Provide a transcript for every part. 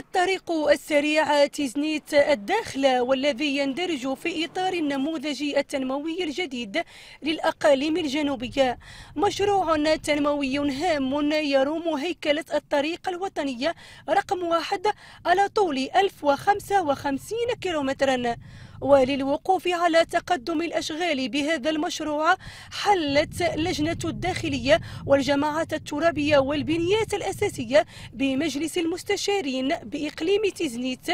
الطريق السريع تيزنيت الداخل والذي يندرج في إطار النموذج التنموي الجديد للأقاليم الجنوبية مشروع تنموي هام يروم هيكلة الطريق الوطنية رقم واحد على طول 1055 كيلومتراً وللوقوف على تقدم الأشغال بهذا المشروع حلت لجنة الداخلية والجماعات الترابية والبنيات الأساسية بمجلس المستشارين بإقليم تزنيت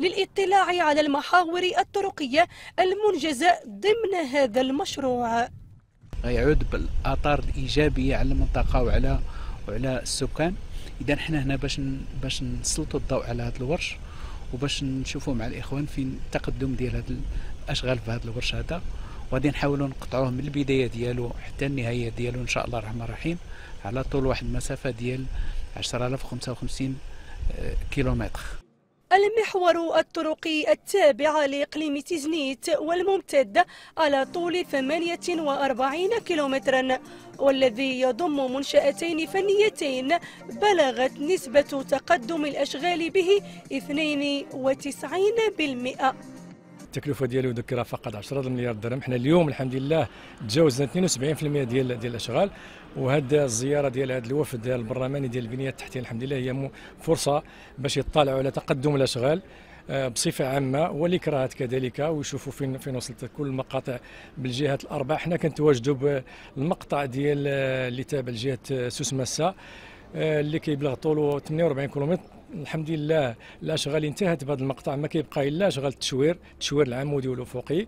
للاطلاع على المحاور الطرقية المنجزة ضمن هذا المشروع غيعود بالاثار الايجابيه على المنطقه وعلى وعلى السكان اذا حنا هنا باش باش نسلطوا الضوء على هذا الورش وباش نشوفوا مع الاخوان فين التقدم ديال هاد الاشغال في هاد الورش هذا وغادي نحاولوا نقطعوه من البدايه ديالو حتى النهايه ديالو ان شاء الله الرحمن الرحيم على طول واحد المسافه ديال 10055 آه، كيلومتر المحور الطرقي التابع لإقليم تجنيت والممتد على طول 48 كيلومترا والذي يضم منشأتين فنيتين بلغت نسبة تقدم الأشغال به 92% التكلفه ديالو دوك راه فقط 10 مليار درهم حنا اليوم الحمد لله تجاوزنا 72% ديال ديال الاشغال وهاد الزياره ديال هذا الوفد البرلماني ديال البنيه التحتيه الحمد لله هي فرصه باش يطالعوا على تقدم الاشغال آه، بصفه عامه والاكراهات كذلك ويشوفوا فين فين وصلت كل المقاطع بالجهات الاربع حنا كنتواجدوا بالمقطع ديال آه، اللي تابع لجهه آه، سوس مسا اللي كيبلغ طوله 48 كيلومتر الحمد لله الاشغال انتهت بهذا المقطع ما كيبقى الا اشغال التشوير التشوير العمودي والافقي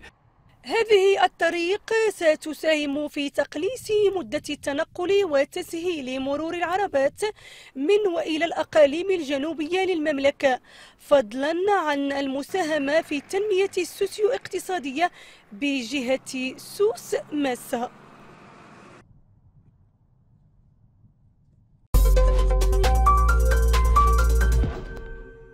هذه الطريق ستساهم في تقليص مدة التنقل وتسهيل مرور العربات من وإلى الأقاليم الجنوبية للمملكة فضلا عن المساهمة في التنمية السوسيو اقتصادية بجهة سوس ماسة